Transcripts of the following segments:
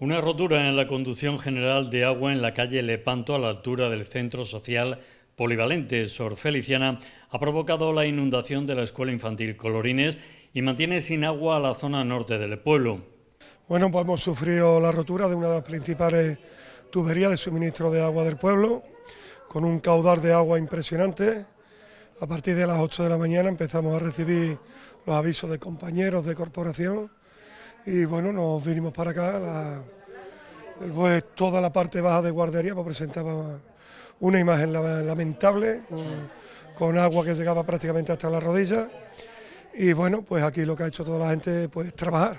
Una rotura en la conducción general de agua en la calle Lepanto a la altura del centro social polivalente Sor Feliciana ha provocado la inundación de la escuela infantil Colorines y mantiene sin agua a la zona norte del pueblo. Bueno, pues hemos sufrido la rotura de una de las principales tuberías de suministro de agua del pueblo, con un caudal de agua impresionante. A partir de las 8 de la mañana empezamos a recibir los avisos de compañeros de corporación y bueno, nos vinimos para acá, la, pues toda la parte baja de guardería pues, presentaba una imagen lamentable, con, agua que llegaba prácticamente hasta la rodilla. y bueno, pues aquí lo que ha hecho toda la gente pues trabajar.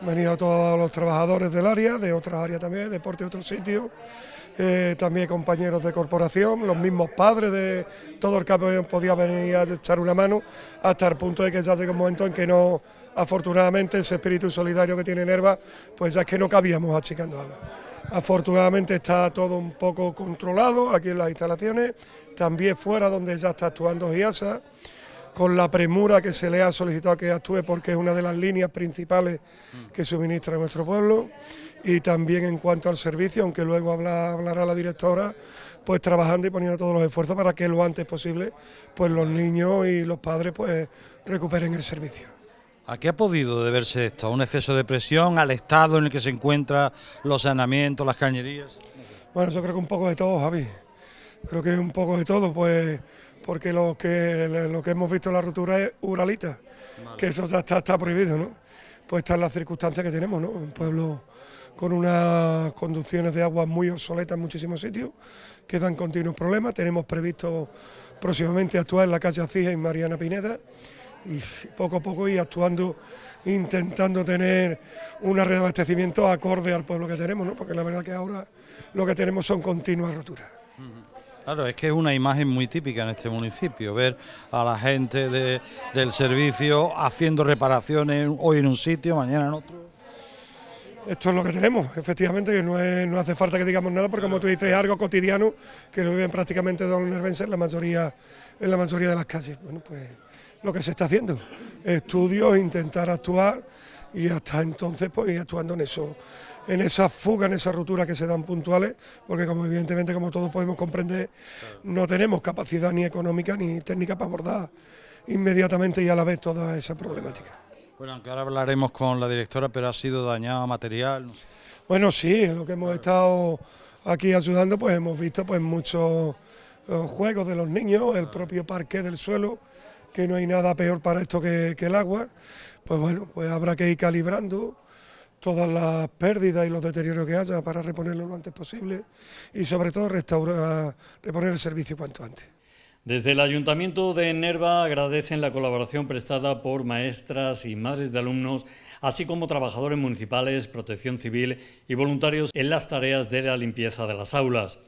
Han venido todos los trabajadores del área, de otras áreas también, deporte de otros sitios eh, también compañeros de corporación, los mismos padres de todo el campeón podía venir a echar una mano, hasta el punto de que ya llega un momento en que no, afortunadamente, ese espíritu solidario que tiene Nerva, pues ya es que no cabíamos achicando algo. Afortunadamente está todo un poco controlado aquí en las instalaciones, también fuera donde ya está actuando Giasa con la premura que se le ha solicitado que actúe porque es una de las líneas principales que suministra nuestro pueblo y también en cuanto al servicio, aunque luego hablará la directora, pues trabajando y poniendo todos los esfuerzos para que lo antes posible pues los niños y los padres pues recuperen el servicio. ¿A qué ha podido deberse esto? ¿A un exceso de presión? ¿Al estado en el que se encuentran los saneamientos, las cañerías? Bueno, yo creo que un poco de todo, Javi. Creo que un poco de todo, pues porque lo que, lo que hemos visto en la rotura es uralita, que eso ya está, está prohibido, ¿no? Pues estas las circunstancias que tenemos, ¿no? Un pueblo con unas conducciones de agua muy obsoletas en muchísimos sitios, que dan continuos problemas. Tenemos previsto próximamente actuar en la calle Acija y Mariana Pineda y poco a poco ir actuando, intentando tener un reabastecimiento acorde al pueblo que tenemos, ¿no? porque la verdad que ahora lo que tenemos son continuas roturas. Claro, es que es una imagen muy típica en este municipio, ver a la gente del servicio haciendo reparaciones hoy en un sitio, mañana en otro. Esto es lo que tenemos, efectivamente, que no, hace falta que digamos nada, porque como tú dices, es algo cotidiano que lo viven prácticamente los nervenses la mayoría, en la mayoría de las calles. Bueno, pues lo que se está haciendo, estudios, intentar actuar y hasta entonces pues ir actuando en eso en esa fuga, en esa ruptura que se dan puntuales, porque como evidentemente, como todos podemos comprender, no tenemos capacidad ni económica ni técnica para abordar inmediatamente y a la vez toda esa problemática. Bueno, aunque ahora hablaremos con la directora, pero ha sido dañado material. Bueno, sí, lo que hemos estado aquí ayudando, pues hemos visto pues muchos eh, juegos de los niños, el propio parque del suelo, que no hay nada peor para esto que, que el agua. Pues bueno, pues habrá que ir calibrando todas las pérdidas y los deterioros que haya para reponerlo lo antes posible y sobre todo restaurar, reponer el servicio cuanto antes. Desde el Ayuntamiento de Nerva agradecen la colaboración prestada por maestras y madres de alumnos, así como trabajadores municipales, protección civil y voluntarios en las tareas de la limpieza de las aulas.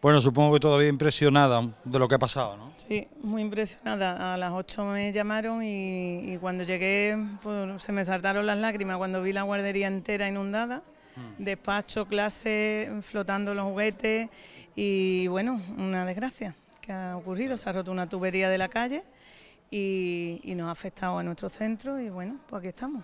Bueno, supongo que todavía impresionada de lo que ha pasado, ¿no? Sí, muy impresionada. A las 8 me llamaron y, cuando llegué pues, se me saltaron las lágrimas cuando vi la guardería entera inundada. Mm. Despacho, clase, flotando los juguetes y bueno, una desgracia que ha ocurrido. Se ha roto una tubería de la calle y, y nos ha afectado a nuestro centro y bueno, pues aquí estamos.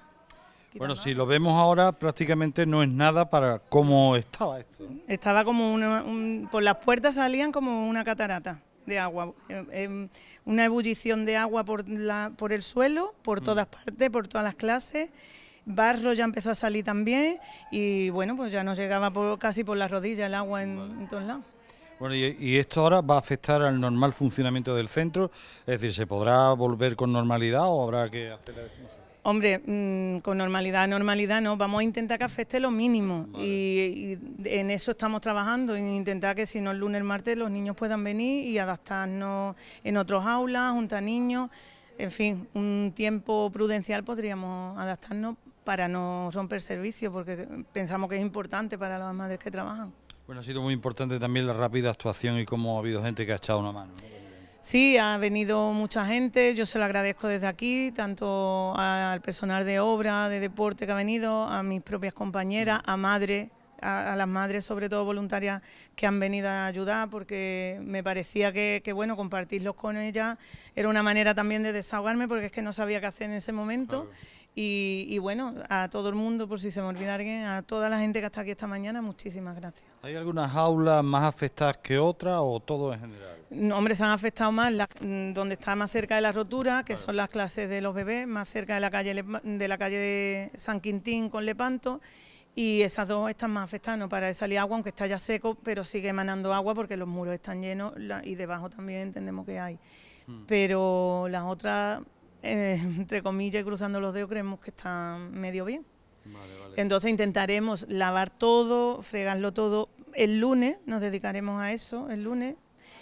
Bueno, si lo vemos ahora, prácticamente no es nada para cómo estaba esto. Estaba como una, por las puertas salían como una catarata de agua, eh, em, una ebullición de agua por, la, por el suelo, por mm. todas partes, por todas las clases. Barro ya empezó a salir también y bueno, pues ya nos llegaba casi por las rodillas el agua en, en todos lados. Bueno, y, esto ahora va a afectar al normal funcionamiento del centro, es decir, ¿se podrá volver con normalidad o habrá que hacer... la sé? Hombre, mm, con normalidad, normalidad no, vamos a intentar que afecte lo mínimo y, en eso estamos trabajando, en intentar que si no el lunes, el martes los niños puedan venir y adaptarnos en otros aulas, juntar niños, en fin, un tiempo prudencial podríamos adaptarnos para no romper servicio porque pensamos que es importante para las madres que trabajan. Bueno, ha sido muy importante también la rápida actuación y cómo ha habido gente que ha echado una mano. Sí, ha venido mucha gente, yo se lo agradezco desde aquí, tanto al personal de obra, de deporte que ha venido, a mis propias compañeras, a madre, a, las madres, sobre todo voluntarias, que han venido a ayudar, porque me parecía que, bueno, compartirlos con ellas era una manera también de desahogarme, porque es que no sabía qué hacer en ese momento. Y, bueno, a todo el mundo, por si se me olvida alguien, a toda la gente que está aquí esta mañana, muchísimas gracias. ¿Hay algunas aulas más afectadas que otras o todo en general? No, hombre, se han afectado más mm, donde está más cerca de la rotura, que son las clases de los bebés, más cerca de la calle, de la calle de San Quintín con Lepanto y esas dos están más afectadas, no para de salir agua, aunque está ya seco, pero sigue emanando agua porque los muros están llenos y debajo también entendemos que hay. Hmm. Pero las otras, eh, entre comillas, cruzando los dedos, creemos que están medio bien. Entonces intentaremos lavar todo, fregarlo todo. El lunes nos dedicaremos a eso, el lunes,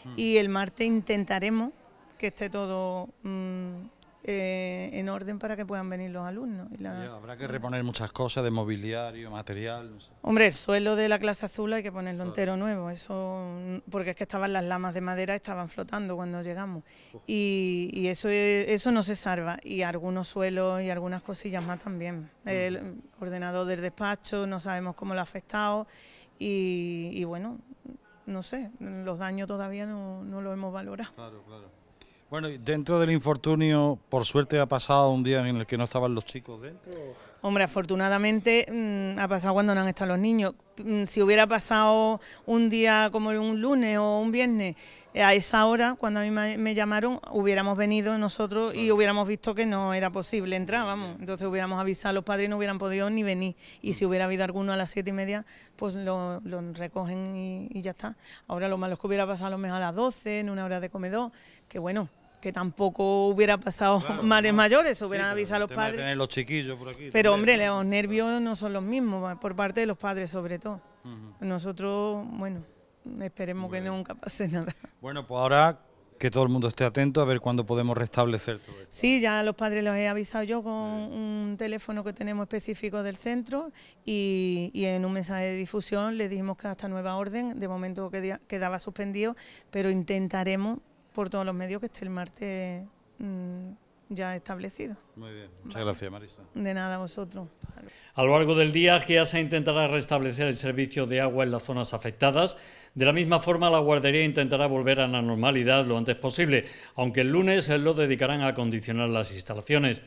hmm. y el martes intentaremos que esté todo... Mm, eh, en orden para que puedan venir los alumnos. habrá que reponer muchas cosas de mobiliario, material. Hombre, el suelo de la clase azul hay que ponerlo entero nuevo, eso porque es que estaban las lamas de madera, estaban flotando cuando llegamos. Y, eso, e, eso no se salva. Y algunos suelos y algunas cosillas más también. Mm. El ordenador del despacho, no sabemos cómo lo ha afectado. Y, bueno, no sé, los daños todavía no, no lo hemos valorado. Claro, bueno, dentro del infortunio, por suerte ha pasado un día en el que no estaban los chicos dentro. Hombre, afortunadamente mm, ha pasado cuando no han estado los niños. Mm, si hubiera pasado un día como un lunes o un viernes, eh, a esa hora, cuando a mí me llamaron, hubiéramos venido nosotros y hubiéramos visto que no era posible entrábamos. Entonces hubiéramos avisado a los padres y no hubieran podido ni venir. Y mm. si hubiera habido alguno a las siete y media, pues lo, recogen y, ya está. Ahora lo malo es que hubiera pasado a lo mejor a las doce, en una hora de comedor, que bueno, que tampoco hubiera pasado ...madres mares mayores, hubieran avisado los padres. los chiquillos Pero hombre, los nervios no son los mismos, por parte de los padres sobre todo. Nosotros, bueno, esperemos que nunca pase nada. Bueno, pues ahora que todo el mundo esté atento a ver cuándo podemos restablecer todo esto. Sí, ya a los padres los he avisado yo con un teléfono que tenemos específico del centro y, y en un mensaje de difusión les dijimos que hasta nueva orden, de momento quedaba suspendido, pero intentaremos por todos los medios que esté el martes mm, ya establecido. Muy bien, muchas gracias Marisa. De nada vosotros. A lo largo del día, GEASA intentará restablecer el servicio de agua en las zonas afectadas. De la misma forma, la guardería intentará volver a la normalidad lo antes posible, aunque el lunes lo dedicarán a acondicionar las instalaciones.